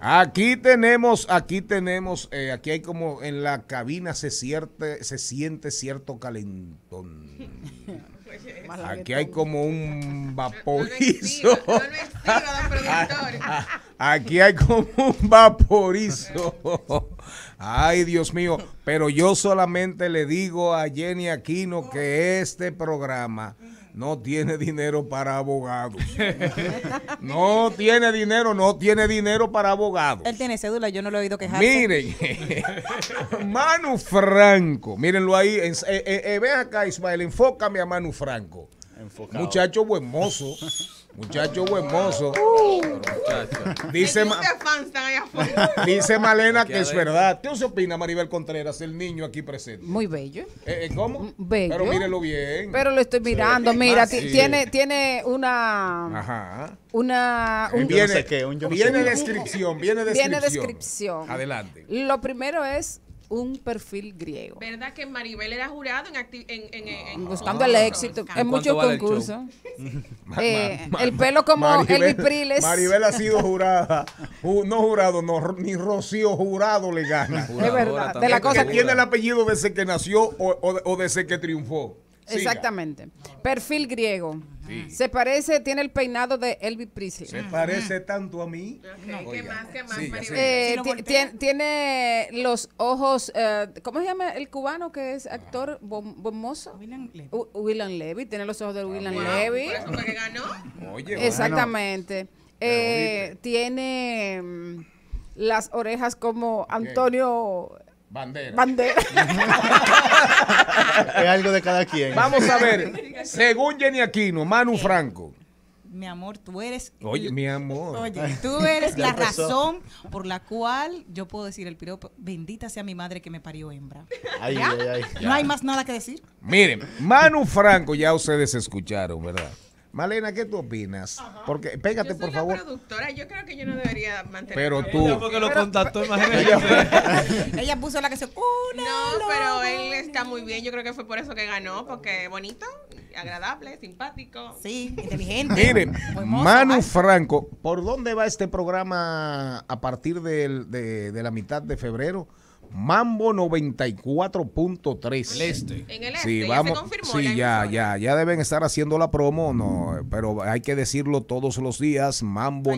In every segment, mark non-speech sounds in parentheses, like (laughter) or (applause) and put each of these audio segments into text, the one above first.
Aquí tenemos, aquí tenemos, eh, aquí hay como en la cabina se, siente, se siente cierto calentón. (laughs) Aquí hay como un (laughs) vaporizo. (laughs) Aquí hay como un vaporizo. Ay, Dios mío. Pero yo solamente le digo a Jenny Aquino que este programa no tiene dinero para abogados. No tiene dinero, no tiene dinero para abogados. Él tiene cédula, yo no lo he oído quejar. Miren, (laughs) Manu Franco, mírenlo ahí. Eh, eh, eh, ve acá, Ismael, enfócame a Manu Franco. Muchacho buen mozo. Muchacho buen mozo. dice, dice Malena que es verdad. ¿Qué opina Maribel Contreras, el niño aquí presente? Muy bello. Eh, eh, ¿Cómo? Bello. Pero mírelo bien. Pero lo estoy mirando. Mira, ah, tiene, tiene una... Ajá. Una... viene, viene, descripción, viene descripción. Viene descripción. Adelante. Lo primero es un perfil griego. ¿Verdad que Maribel era jurado en, en, en, el éxito en muchos concursos? (laughs) Eh, el, pelo como el Elvis Maribel ha sido jurada. no jurado, ni Rocío Jurado le gana. Es verdad. De la cosa tiene el apellido desde que nació o, o desde que triunfó. Exactamente. Perfil griego. Se parece, tiene el peinado de Elvis Presley. Se parece tanto a mí. ¿Qué más, más, eh, tiene los ojos, eh, ¿cómo se llama el cubano que es actor bomboso? William Levy. Levy, tiene los ojos de ah, William Levy. ganó? Oye, Exactamente. Eh, tiene mm, las orejas como Antonio Bandera. Bandera. (laughs) es algo de cada quien. Vamos a ver. (laughs) Según Jenny Aquino, Manu eh, Franco. Mi amor, tú eres. Oye, mi amor. tú eres la razón por la cual yo puedo decir el piropo. Bendita sea mi madre que me parió hembra. Ay, ay, ay, no hay más nada que decir. Miren, Manu Franco, ya ustedes escucharon, ¿verdad? Malena, ¿qué tú opinas? Porque pégate, por favor. yo creo que yo no debería mantener. Pero tú. Ella, porque lo contactó, (laughs) Ella puso la que se Una no, pero él está muy bien. Yo creo que fue por eso que ganó, porque bonito, agradable, simpático. Sí, inteligente. Miren, Manu ¿ah? Franco, ¿por dónde va este programa a partir del, de la mitad de febrero? Mambo 94.3. este. En el este. Sí, este, vamos, se confirmó sí, ya, ya, ya deben estar haciendo la promo, no, pero hay que decirlo todos los días. Mambo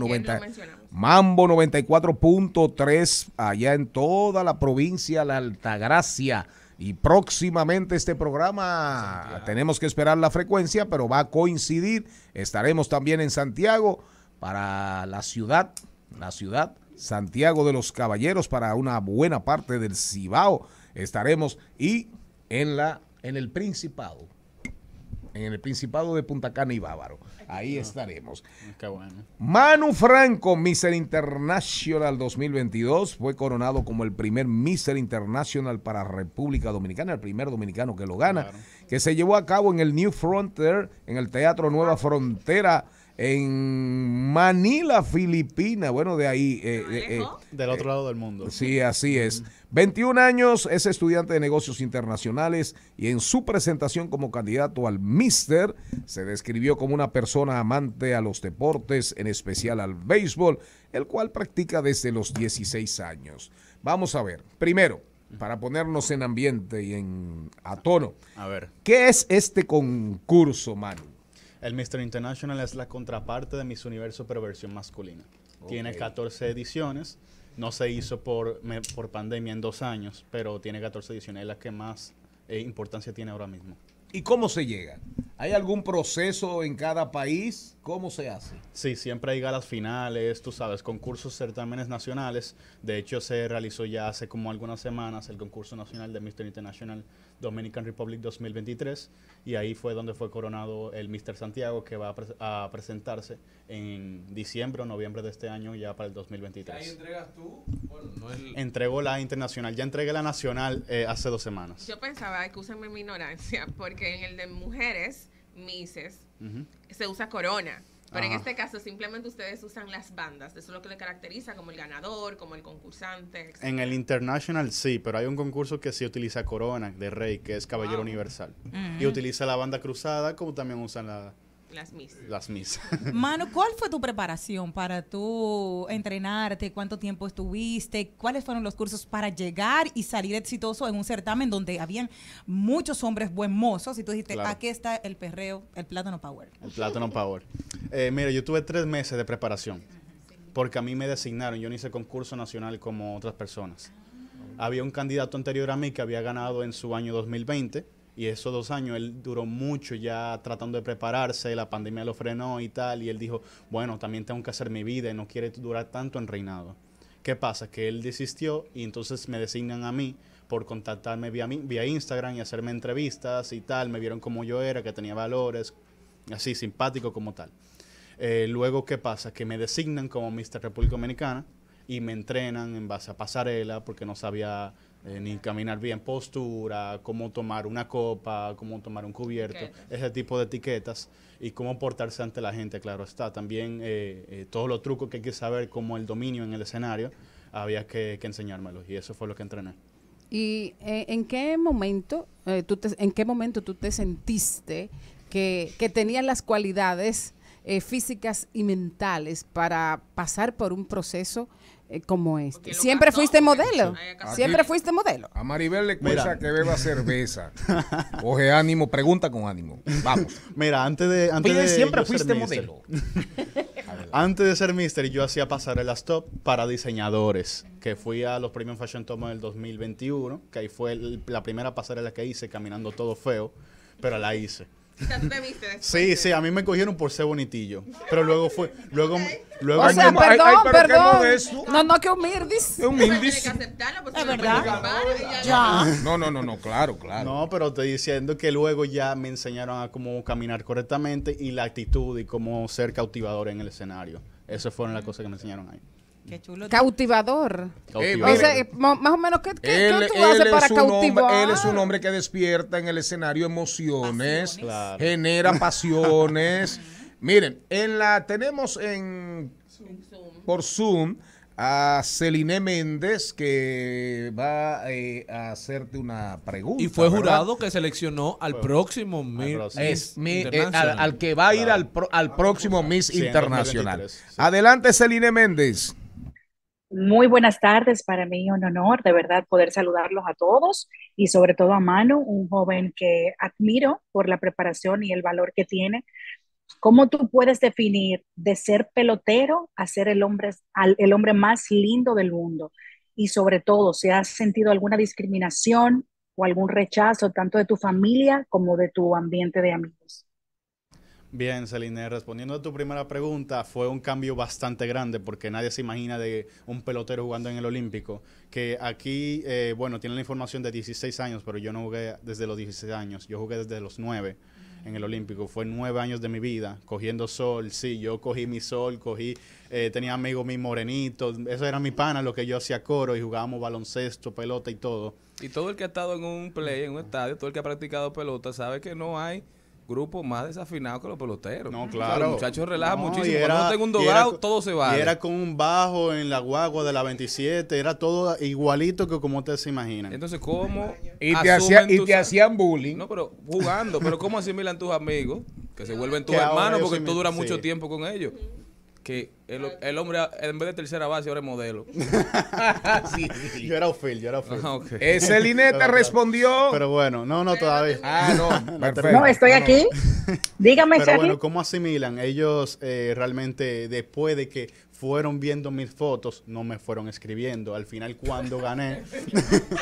Mambo 94.3 allá en toda la provincia, la Altagracia. Y próximamente este programa tenemos que esperar la frecuencia, pero va a coincidir. Estaremos también en Santiago para la ciudad, la ciudad Santiago de los Caballeros para una buena parte del Cibao estaremos y en la en el Principado en el Principado de Punta Cana y Bávaro. Ahí ah. estaremos. Ah, Manu Franco, Mister International 2022, fue coronado como el primer Mister International para República Dominicana, el primer dominicano que lo gana, que se llevó a cabo en el New Frontier, en el Teatro Nueva Frontera en Manila, Filipina. Bueno, de ahí. Eh, eh, eh, del otro lado del mundo. Sí, así es. 21 años, es estudiante de negocios internacionales y en su presentación como candidato al Mister se describió como una persona amante a los deportes, en especial al béisbol, el cual practica desde los 16 años. Vamos a ver. Primero, para ponernos en ambiente y en a tono. A ver. ¿Qué es este concurso, Manu? El Mr. International es la contraparte de Miss Universo, pero versión masculina. Tiene 14 ediciones. No se hizo por, por pandemia en dos años, pero tiene 14 ediciones. Es la que más eh, importancia tiene ahora mismo. ¿Y cómo se llega? ¿Hay algún proceso en cada país? ¿Cómo se hace? Sí, siempre hay galas finales, tú sabes, concursos, certámenes nacionales. De hecho, se realizó ya hace como algunas semanas el concurso nacional de Mister International Dominican Republic 2023 y ahí fue donde fue coronado el Mr. Santiago que va a, presentarse en diciembre o noviembre de este año ya para el 2023. ¿Ahí entregas tú? Bueno, Entrego la internacional, ya entregué la nacional eh, hace dos semanas. Yo pensaba, excúsenme mi ignorancia, porque en el de mujeres, Mises, se usa corona. Pero en este caso simplemente ustedes usan las bandas, eso es lo que le caracteriza como el ganador, como el concursante. En el International sí, pero hay un concurso que sí utiliza corona de rey, que es Caballero Universal. Y utiliza la banda cruzada como también usan la, las mis. Las (laughs) Mano, ¿cuál fue tu preparación para tú entrenarte? ¿Cuánto tiempo estuviste? ¿Cuáles fueron los cursos para llegar y salir exitoso en un certamen donde habían muchos hombres buen Y tú dijiste, aquí está el perreo, el plátano power. El plátano power. Eh, mira, yo tuve tres meses de preparación porque a mí me designaron. Yo no hice concurso nacional como otras personas. Había un candidato anterior a mí que había ganado en su año 2020 y esos dos años él duró mucho ya tratando de prepararse, la pandemia lo frenó y tal, y él dijo, bueno, también tengo que hacer mi vida y no quiere durar tanto en reinado. ¿Qué pasa? Que él desistió y entonces me designan a mí por contactarme vía, vía Instagram y hacerme entrevistas y tal, me vieron como yo era, que tenía valores, así simpático como tal. Eh, luego, ¿qué pasa? Que me designan como Mister República Dominicana y me entrenan en base a pasarela porque no sabía eh, ni caminar bien postura, cómo tomar una copa, cómo tomar un cubierto, ese tipo de etiquetas y cómo portarse ante la gente, claro está. También eh, eh, todos los trucos que hay que saber, como el dominio en el escenario, había que, que enseñármelos y eso fue lo que entrené. ¿Y en qué momento tú te, en qué momento tú te sentiste que, que tenías las cualidades eh, físicas y mentales para pasar por un proceso eh, como este. Siempre fuiste pues, modelo. Siempre fuiste modelo. A Maribel le cuesta que beba cerveza. (laughs) Coge ánimo, pregunta con ánimo. Vamos. Mira, antes de. Antes de siempre fuiste modelo. (laughs) antes de ser mister, yo hacía pasarelas top para diseñadores. Que fui a los premios Fashion Tomo del 2021. Que ahí fue la primera pasarela que hice, caminando todo feo. Pero la hice. Sí, sí, a mí me cogieron por ser bonitillo. Pero luego fue. (laughs) Luego. luego o sea, perdón, perdón. no, no, que humildis. verdad. Pues, no, no, no, no, claro, claro. No, pero estoy diciendo que luego ya me enseñaron a cómo caminar correctamente y la actitud y cómo ser cautivador en el escenario. Esas fueron las cosas que me enseñaron ahí. Cautivador. Eh, más o menos, ¿qué, qué, él, haces para cautivar? él es un hombre que despierta en el escenario emociones, genera pasiones. (laughs) Miren, en la tenemos en por Zoom a Celine Méndez que va eh, a hacerte una pregunta. Y fue jurado que seleccionó al próximo Miss es, eh, al, que va a ir al, próximo Miss Internacional. Adelante Celine Méndez. Muy buenas tardes, para mí un honor de verdad poder saludarlos a todos y sobre todo a Manu, un joven que admiro por la preparación y el valor que tiene. ¿Cómo tú puedes definir de ser pelotero a ser el hombre, el hombre más lindo del mundo? Y sobre todo, si has sentido alguna discriminación o algún rechazo tanto de tu familia como de tu ambiente de amigos. Bien, Celine, respondiendo a tu primera pregunta, fue un cambio bastante grande porque nadie se imagina de un pelotero jugando en el Olímpico, que aquí, eh, bueno, tiene la información de 16 años, pero yo no jugué desde los 16 años, yo jugué desde los 9 en el Olímpico. Fue nueve años de mi vida cogiendo sol. Sí, yo cogí mi sol, cogí, eh, tenía amigos mis morenitos. Eso era mi pana, lo que yo hacía coro y jugábamos baloncesto, pelota y todo. Y todo el que ha estado en un play, en un estadio, todo el que ha practicado pelota, sabe que no hay Grupo más desafinado que los peloteros. No, claro. los muchachos relajan muchísimo. Cuando no tengo un dogado, todo se va. Y era con un bajo en la guagua de la 27, era todo igualito que como ustedes se imaginan. Entonces, ¿cómo? y te, hacían bullying. No, pero jugando. pero ¿cómo asimilan tus amigos? Que se vuelven (laughs) tus hermanos porque tú duras mucho tiempo con ellos que el, hombre, en vez de tercera base, ahora es modelo. (laughs) Yo era Ophel, yo era Ophel. Ah, respondió. Pero bueno, no, no, todavía. Ah, (laughs) no, estoy aquí. Dígame, Pero bueno, ¿cómo asimilan? Ellos eh, realmente, después de que fueron viendo mis fotos, no me fueron escribiendo. Al final, cuando gané,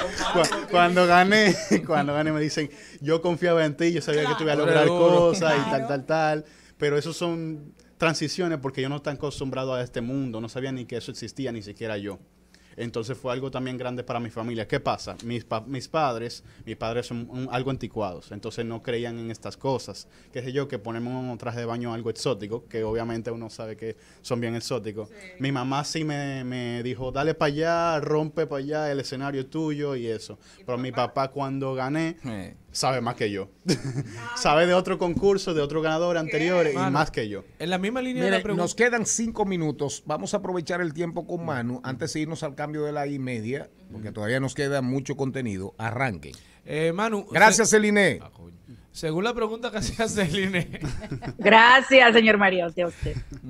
(laughs) cuando, gané, cuando gané, me dicen, yo confiaba en ti, yo sabía que tú ibas a lograr cosas y tal, tal, tal. Pero esos son transiciones porque yo no estaba acostumbrado a este mundo, no sabía ni que eso existía, ni siquiera yo. Entonces fue algo también grande para mi familia. ¿Qué pasa? Mis, mis padres, mis padres son algo anticuados, entonces no creían en estas cosas. Qué sé yo, que ponemos un traje de baño algo exótico, que obviamente uno sabe que son bien exóticos. Mi mamá sí me, dijo, dale para allá, rompe para allá, el escenario es tuyo y eso. Pero mi papá cuando gané sabe más que yo. (laughs) sabe de otro concurso, de otro ganador anterior y más que yo. En la misma línea de la pregunta. Nos quedan cinco minutos. Vamos a aprovechar el tiempo con mm. Manu antes de irnos al cambio de la y media, porque todavía nos queda mucho contenido. Arranque. Eh, Manu. Gracias, se... Ah, Según la pregunta que (laughs) hacía Celine. (laughs) Gracias, señor María.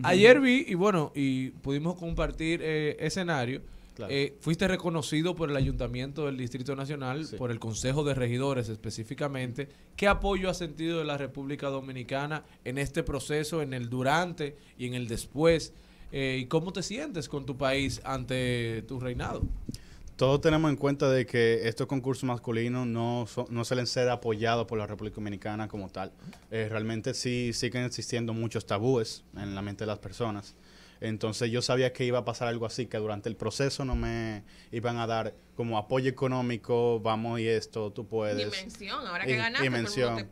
Ayer vi, y bueno, y pudimos compartir eh, escenario eh, fuiste reconocido por el Ayuntamiento del Distrito Nacional, por el Consejo de Regidores específicamente. ¿Qué apoyo ha sentido de la República Dominicana en este proceso, en el durante y en el después? Eh, ¿Y cómo te sientes con tu país ante tu reinado? Todos tenemos en cuenta de que estos concursos masculinos no, suelen ser apoyados por la República Dominicana como tal. Eh, realmente sí siguen existiendo muchos tabúes en la mente de las personas. Entonces yo sabía que iba a pasar algo así, que durante el proceso no me iban a dar como apoyo económico, vamos y esto, tú puedes. dimensión ahora que ganaste,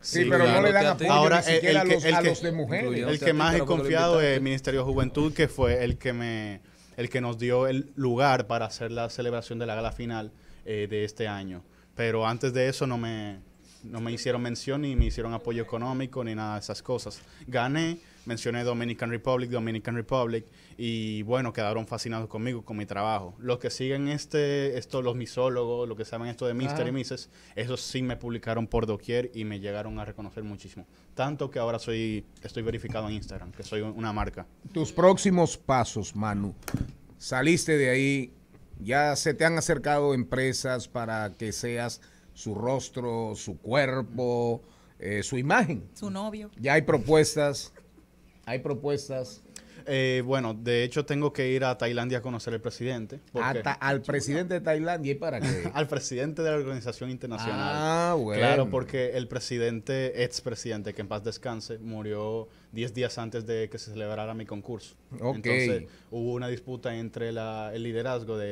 Sí, pero no le dan apoyo ahora, el, a, los, que, de mujeres. El que más he confiado es el Ministerio de Juventud, que fue el que me el que nos dio el lugar para hacer la celebración de la gala final eh, de este año. Pero antes de eso no me, no me hicieron mención ni me hicieron apoyo económico ni nada de esas cosas. Gané, mencioné Dominican Republic, Dominican Republic y bueno, quedaron fascinados conmigo, con mi trabajo. Los que siguen este, esto, los misólogos, los que saben esto de Mr. y Mrs., esos sí me publicaron por doquier y me llegaron a reconocer muchísimo. Tanto que ahora soy, estoy verificado en Instagram, que soy una marca. Tus próximos pasos, Manu. Saliste de ahí, ya se te han acercado empresas para que seas su rostro, su cuerpo, eh, su imagen. Su novio. Ya hay propuestas, hay propuestas. Eh, bueno, de hecho tengo que ir a Tailandia a conocer al presidente. al presidente de Tailandia y para qué? (laughs) al presidente de la organización internacional. Ah, bueno. Claro, porque el presidente, ex presidente, que en paz descanse, murió 10 días antes de que se celebrara mi concurso. Ok. Entonces hubo una disputa entre el liderazgo la,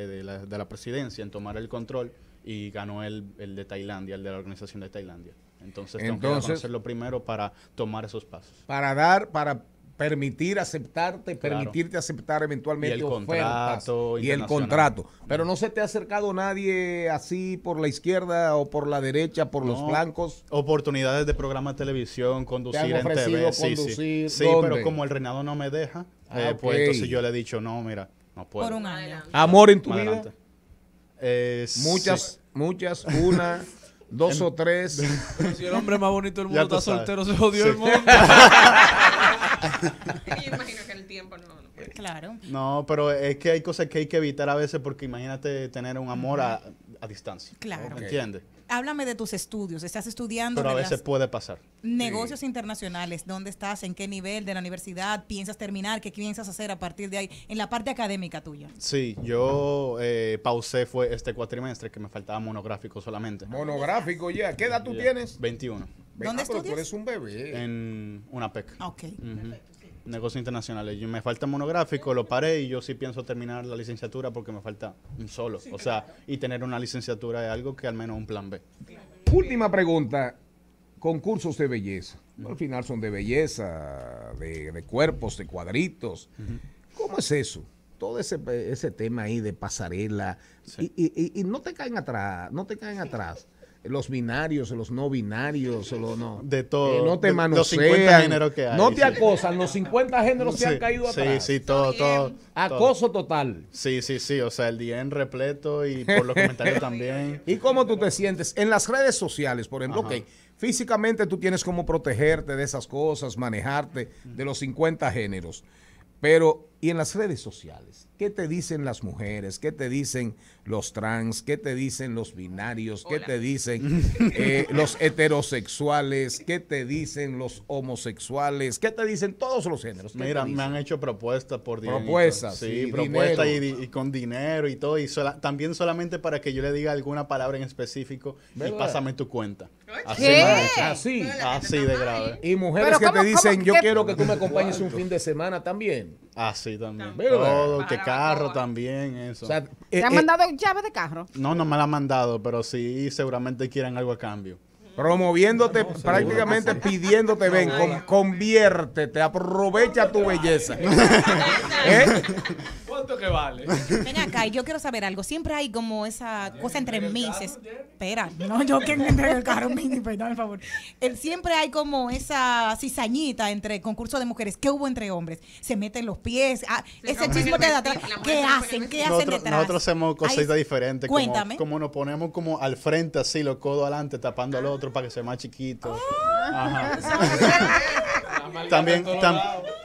de la presidencia en tomar el control y ganó el, el de Tailandia, el de la organización de Tailandia. Entonces, tengo Entonces, que lo primero para tomar esos pasos. Para dar, para permitir aceptarte, permitirte aceptar eventualmente y el contrato y el contrato. Pero no se te ha acercado nadie así por la izquierda o por la derecha, por los blancos. Oportunidades de programa de televisión, conducir en TV. sí, pero como el reinado no me deja, ah, eh, pues entonces yo le he dicho, no, mira, no puedo. Por un año. Amor en tu vida. Muchas muchas, una. (laughs) dos o tres. (laughs) si el hombre más bonito del mundo está soltero, se jodió el mundo. (laughs) Yo imagino que el tiempo no, Claro. No, pero es que hay cosas que hay que evitar a veces porque imagínate tener un amor a, a distancia. Claro. ¿Me entiendes? háblame de tus estudios. Estás estudiando. Pero a veces puede pasar. Negocios internacionales. ¿Dónde estás? ¿En qué nivel de la universidad? ¿Piensas terminar? ¿Qué piensas hacer a partir de ahí? En la parte académica tuya. Sí, yo eh, pausé fue este cuatrimestre que me faltaba monográfico solamente. Monográfico ya. ¿Qué edad tú tienes? 21. ¿Dónde ah, estudias? Tú eres un bebé. En una PEC. Ok negocios internacionales. me falta monográfico, lo paré y yo sí pienso terminar la licenciatura porque me falta un solo. o sea, y tener una licenciatura es algo que al menos un plan B. Última pregunta. Concursos de belleza. Al final son de belleza, de, cuerpos, de cuadritos. ¿Cómo es eso? Todo ese, ese tema ahí de pasarela. Y, y, no te caen atrás, no te caen atrás los binarios, los no binarios, los no. De todo. Eh, no te Los 50 géneros que hay. No te acosan. Los 50 géneros se han caído atrás. Sí, sí, todo, todo. Acoso total. Sí, sí, sí. O sea, el día en repleto y por los comentarios (laughs) también. ¿Y cómo tú te sientes? En las redes sociales, por ejemplo, ok. Físicamente tú tienes cómo protegerte de esas cosas, manejarte de los 50 géneros. Pero y en las redes sociales. ¿Qué te dicen las mujeres? ¿Qué te dicen los trans? ¿Qué te dicen los binarios? ¿Qué te dicen (laughs) eh, los heterosexuales? ¿Qué te dicen los homosexuales? ¿Qué te dicen todos los géneros? Mira, me han hecho propuestas por dinero. Propuestas. Sí, propuestas y, con dinero y todo. Y también solamente para que yo le diga alguna palabra en específico y pásame tu cuenta. Así, así, así, de grave. Y mujeres que te dicen, yo quiero que tú me (laughs) acompañes un fin de semana también. Ah, sí, también. Todo, que carro también, eso. ¿Te eh, han eh, mandado llaves de carro? No, no me la han mandado, pero sí seguramente quieran algo a cambio. Promoviéndote, prácticamente pidiéndote, ven, conviértete, aprovecha tu belleza. (laughs) ¿Eh? que vale? Ven acá, yo quiero saber algo. Siempre hay como esa cosa entre mis. Espera, no, yo quiero entre el carro, (laughs) Mini, por pues, favor. siempre hay como esa cizañita entre concursos de mujeres. ¿Qué hubo entre hombres? Se meten los pies. Ah, ese da ¿Qué hacen? ¿Qué hacen nosotros, Nosotros hacemos cositas diferentes. Como, nos ponemos como al frente así, los codos adelante, tapando al ah. otro para que sea más chiquito. Ah. Ajá. (laughs) también,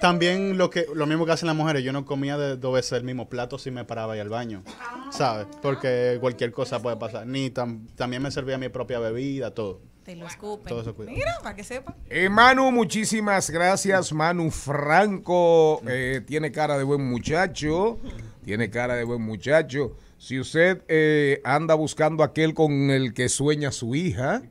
también lo que lo mismo que hacen las mujeres, yo no comía de, dos veces el mismo plato si me paraba y al baño, ah. ¿sabes? Porque cualquier cosa puede pasar. Ni también me servía mi propia bebida, todo. Te lo escupen. Mira, para que sepa. Eh, Manu, muchísimas gracias. Manu Franco eh, tiene cara de buen muchacho. Tiene cara de buen muchacho. Si usted eh, anda buscando aquel con el que sueña su hija,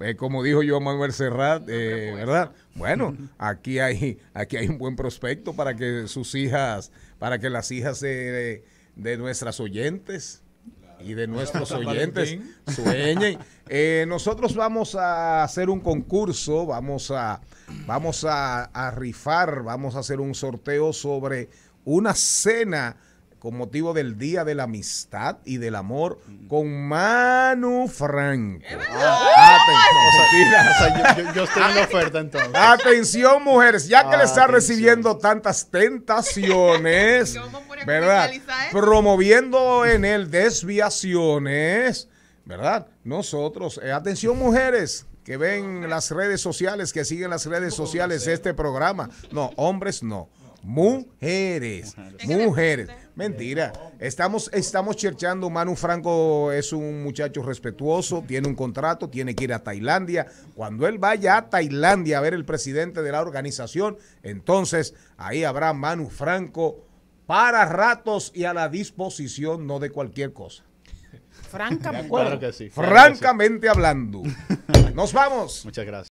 eh, como dijo yo Manuel Serrat, eh, ¿verdad? (laughs) Bueno, aquí hay, aquí hay un buen prospecto para que sus hijas, para que las hijas de, nuestras oyentes y de nuestros (laughs) oyentes sueñen. Eh, nosotros vamos a hacer un concurso, vamos a, vamos a rifar, vamos a hacer un sorteo sobre una cena con motivo del Día de la Amistad y del Amor con Manu Franco. atención. mujeres, ya que le está recibiendo tantas tentaciones, ¿verdad? Promoviendo en él desviaciones, ¿verdad? Nosotros, eh, atención, mujeres, que ven las redes sociales, que siguen las redes sociales este programa. No, hombres no. Mujeres, mujeres. Mentira. Estamos, estamos cherchando. Manu Franco es un muchacho respetuoso, tiene un contrato, tiene que ir a Tailandia. Cuando él vaya a Tailandia a ver el presidente de la organización, entonces ahí habrá Manu Franco para ratos y a la disposición, no de cualquier cosa. Francamente. Francamente hablando. Nos vamos. Muchas gracias.